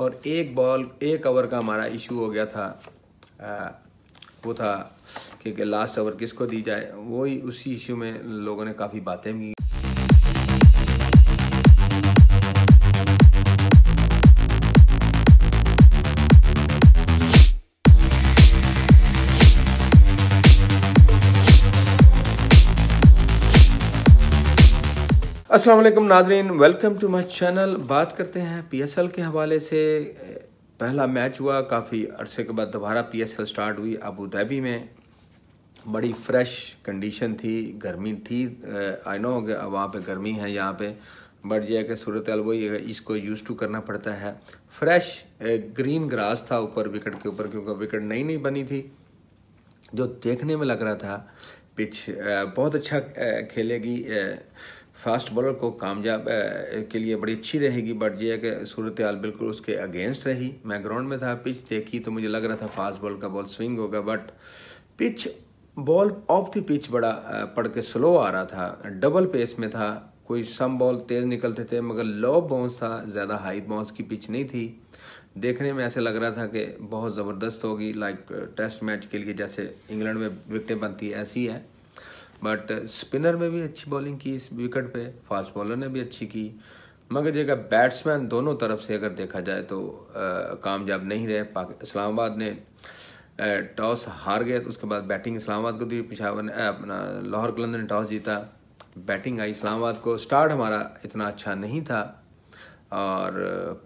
और एक बॉल एक ओवर का हमारा इशू हो गया था आ, वो था कि लास्ट ओवर किसको दी जाए वही उसी इशू में लोगों ने काफ़ी बातें भी असलम नाजरीन वेलकम टू माई चैनल बात करते हैं एल के हवाले से पहला मैच हुआ काफ़ी अरसे के बाद दोबारा एल स्टार्ट हुई अबू धाबी में बड़ी फ्रेश कंडीशन थी गर्मी थी आई नो वहाँ पे गर्मी है यहाँ पे बट यह कि सूरत वही इसको यूज़ टू करना पड़ता है फ्रेश ग्रीन ग्रास था ऊपर विकेट के ऊपर क्योंकि विकेट नई नई बनी थी जो देखने में लग रहा था पिच बहुत अच्छा खेलेगी फास्ट बॉलर को कामयाब के लिए बड़ी अच्छी रहेगी बट ये है कि सूरत हाल बिल्कुल उसके अगेंस्ट रही मैं ग्राउंड में था पिच देखी तो मुझे लग रहा था फास्ट बॉल का बॉल स्विंग होगा but pitch ball off the pitch बड़ा पड़ के स्लो आ रहा था डबल पेस में था कोई सम बॉल तेज़ निकलते थे मगर लो बाउंस था ज़्यादा हाई बाउंस की पिच नहीं थी देखने में ऐसे लग रहा था कि बहुत ज़बरदस्त होगी लाइक टेस्ट मैच के लिए जैसे इंग्लैंड में विकटें बनती ऐसी है बट स्पिनर uh, में भी अच्छी बॉलिंग की इस विकेट पे फास्ट बॉलर ने भी अच्छी की मगर जगह बैट्समैन दोनों तरफ से अगर देखा जाए तो uh, कामयाब नहीं रहे इस्लामाबाद ने टॉस uh, हार गए तो उसके बाद बैटिंग इस्लामाबाद को दी पिशावर ने अपना लाहौर कलंदर ने टॉस जीता बैटिंग आई इस्लामाबाद को स्टार्ट हमारा इतना अच्छा नहीं था और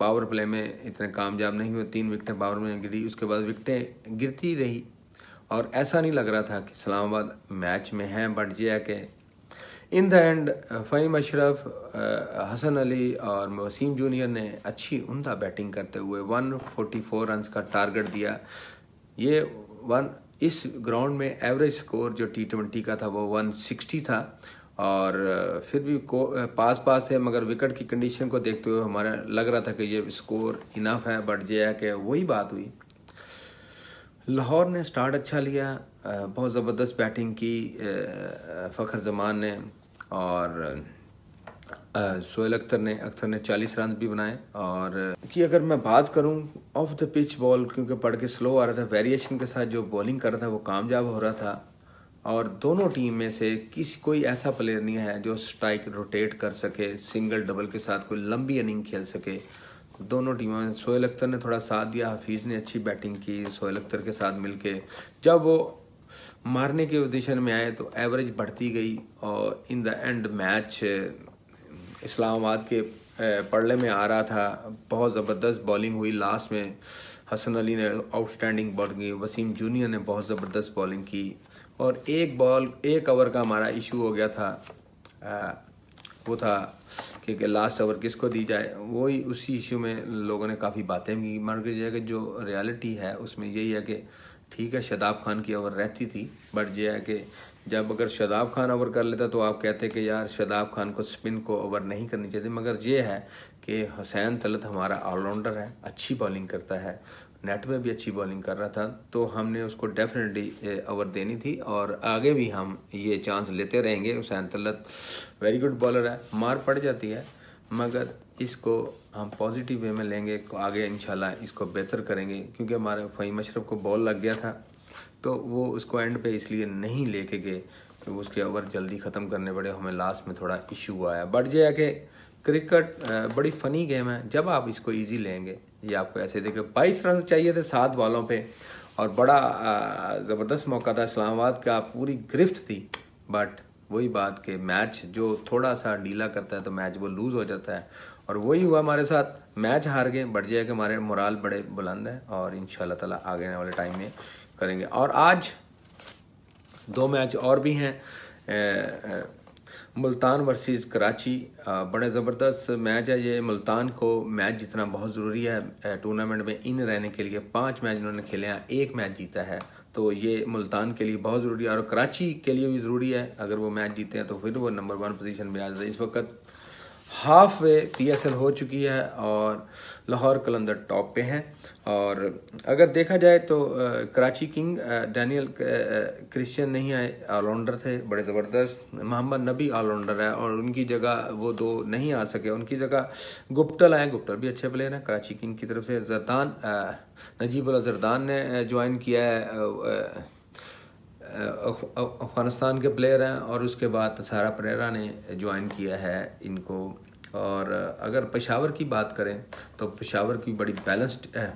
पावर प्ले में इतने कामयाब नहीं हुए तीन विकटें पावर में गिरी उसके बाद विकटें गिरती रही और ऐसा नहीं लग रहा था कि इस्लामाबाद मैच में है बट ये है कि in the end Faheem Ashraf Hasan Ali और वसीम जूनियर ने अच्छी उमदा बैटिंग करते हुए 144 रनस का टारगेट दिया ये वन इस ग्राउंड में एवरेज स्कोर जो टी ट्वेंटी का था वो 160 था और फिर भी को पास पास है मगर विकेट की कंडीशन को देखते हुए हमारा लग रहा था कि ये स्कोर इनफ है बट जे है कि वही बात हुई लाहौर ने स्टार्ट अच्छा लिया बहुत ज़बरदस्त बैटिंग की फ़खर जमान ने और सोहेल अख्तर ने अख्तर ने 40 रन भी बनाए और कि अगर मैं बात करूं ऑफ द पिच बॉल क्योंकि पढ़ के स्लो आ रहा था वेरिएशन के साथ जो बॉलिंग कर रहा था वो कामयाब हो रहा था और दोनों टीम में से किसी कोई ऐसा प्लेयर नहीं है जो स्ट्राइक रोटेट कर सके सिंगल डबल के साथ कोई लंबी इनिंग खेल सके दोनों टीमों सोहेल अख्तर ने थोड़ा साथ दिया हफीज़ ने अच्छी बैटिंग की सोहेल अख्तर के साथ मिलके जब वो मारने के पोजिशन में आए तो एवरेज बढ़ती गई और in the end match Islamabad के पड़े में आ रहा था बहुत ज़बरदस्त बॉलिंग हुई लास्ट में हसन अली ने आउटस्टैंडिंग बॉलिंग की वसीम जूनियर ने बहुत ज़बरदस्त बॉलिंग की और एक बॉल एक ओवर का हमारा इशू हो गया था वो था कि, कि लास्ट ओवर किसको दी जाए वही उसी इशू में लोगों ने काफ़ी बातें भी मार्केट जाए कि जो रियलिटी है उसमें यही है कि ठीक है शदाब खान की ओवर रहती थी बट यह है कि जब अगर शदाब खान ओवर कर लेता तो आप कहते कि यार शदाब खान को स्पिन को ओवर नहीं करनी चाहिए मगर ये है कि हुसैन तलत हमारा ऑलराउंडर है अच्छी बॉलिंग करता है नेट में भी अच्छी बॉलिंग कर रहा था तो हमने उसको डेफिनेटली ओवर देनी थी और आगे भी हम ये चांस लेते रहेंगे Hussain Talat very good bowler है मार पड़ जाती है मगर इसको हम पॉजिटिव वे में लेंगे आगे इन इसको बेहतर करेंगे क्योंकि हमारे फ़हीम अशरफ को बॉल लग गया था तो वो उसको एंड पे इसलिए नहीं लेके गए कि उसके ओवर जल्दी ख़त्म करने पड़े हमें लास्ट में थोड़ा इशू आया बट ये है कि क्रिकेट बड़ी फ़नी गेम है जब आप इसको ईजी लेंगे ये आपको ऐसे देखे बाईस रन चाहिए थे सात बॉलों पे और बड़ा ज़बरदस्त मौका था इस्लामाबाद का पूरी गिरफ्त थी बट वही बात कि मैच जो थोड़ा सा डीला करता है तो मैच वो लूज़ हो जाता है और वही हुआ हमारे साथ मैच हार गए बट जाए कि हमारे मुराल बड़े बुलंद हैं और इन ताला आगे आने वाले टाइम में करेंगे और आज दो मैच और भी हैं मुल्तान वर्सेस कराची बड़े ज़बरदस्त मैच है ये मुल्तान को मैच जीतना बहुत ज़रूरी है टूर्नामेंट में इन रहने के लिए पांच मैच उन्होंने खेले हैं एक मैच जीता है तो ये मुल्तान के लिए बहुत ज़रूरी है और कराची के लिए भी ज़रूरी है अगर वो मैच जीते हैं तो फिर वो नंबर वन पोजीशन में आ जाए इस वक्त हाफ वे एल हो चुकी है और लाहौर कलंदर टॉप पे हैं और अगर देखा जाए तो कराची किंग डैनियल क्रिश्चियन नहीं आए ऑलराउंडर थे बड़े ज़बरदस्त मोहम्मद नबी ऑलराउंडर है और उनकी जगह वो दो नहीं आ सके उनकी जगह गुप्टल आए गुप्टल भी अच्छे प्लेयर हैं कराची किंग की तरफ से जरदान नजीबुल जरदान ने ज्वाइन किया है अफगानिस्तान के प्लेयर हैं और उसके बाद सारा परेरा ने ज्वाइन किया है इनको और अगर पेशावर की बात करें तो पेशावर की बड़ी बैलेंस्ड है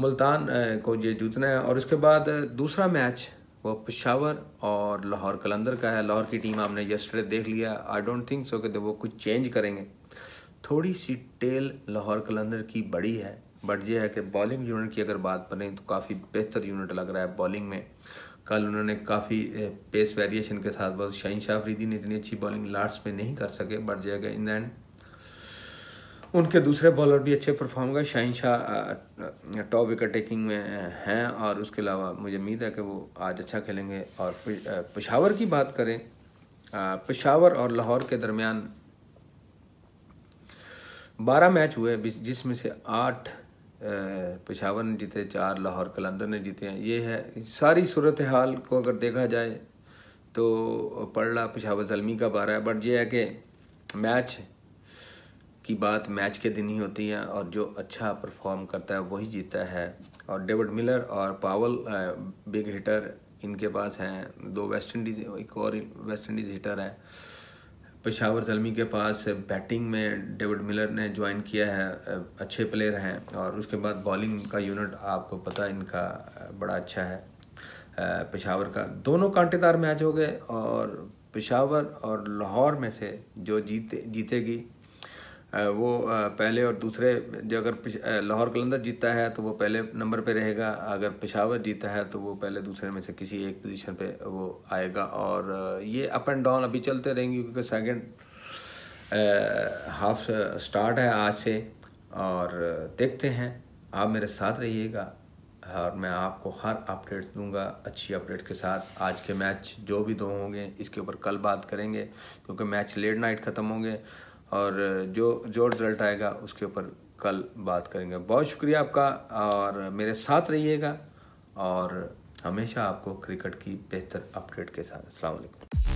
मुल्तान को ये जूतना है और उसके बाद दूसरा मैच वो पेशावर और लाहौर कलंदर का है लाहौर की टीम आपने यस्टरडे देख लिया आई डोंट थिंक सो कि वो कुछ चेंज करेंगे थोड़ी सी टेल लाहौर कलंदर की बड़ी है बट ये है कि बॉलिंग यूनिट की अगर बात करें तो काफ़ी बेहतर यूनिट लग रहा है बॉलिंग में कल उन्होंने काफ़ी पेस वेरिएशन के साथ बहुत शाहिन शाह अफरीदी ने इतनी अच्छी बॉलिंग लास्ट में नहीं कर सके बट जाएगा इन एंड उनके दूसरे बॉलर भी अच्छे परफॉर्म गए Shaheen Shah top wicket taking में हैं और उसके अलावा मुझे उम्मीद है कि वो आज अच्छा खेलेंगे और पेशावर की बात करें पेशावर और लाहौर के दरमियान बारह मैच हुए जिसमें से आठ पेशावर ने जीते चार लाहौर कलंदर ने जीते हैं ये है सारी सूरत हाल को अगर देखा जाए तो पड़ला पेशावर जलमी का बारा है बट ये है कि मैच की बात मैच के दिन ही होती है और जो अच्छा परफॉर्म करता है वही जीता है और डेविड मिलर और पावल बिग हिटर इनके पास हैं दो वेस्ट इंडीज़ एक और वेस्ट इंडीज़ हिटर हैं पेशावर जलमी के पास बैटिंग में डेविड मिलर ने ज्वाइन किया है अच्छे प्लेयर हैं और उसके बाद बॉलिंग का यूनिट आपको पता इनका बड़ा अच्छा है पेशावर का दोनों कांटेदार मैच हो गए और पेशावर और लाहौर में से जो जीते जीतेगी वो पहले और दूसरे जो अगर लाहौर कलंदर जीता है तो वो पहले नंबर पे रहेगा अगर पेशावर जीता है तो वो पहले दूसरे में से किसी एक पोजीशन पे वो आएगा और ये अप एंड डाउन अभी चलते रहेंगे क्योंकि सेकंड हाफ स्टार्ट है आज से और देखते हैं आप मेरे साथ रहिएगा और मैं आपको हर अपडेट्स दूंगा अच्छी अपडेट के साथ आज के मैच जो भी दो होंगे इसके ऊपर कल बात करेंगे क्योंकि मैच लेट नाइट ख़त्म होंगे और जो जो रिजल्ट आएगा उसके ऊपर कल बात करेंगे बहुत शुक्रिया आपका और मेरे साथ रहिएगा और हमेशा आपको क्रिकेट की बेहतर अपडेट के साथ अलैक्म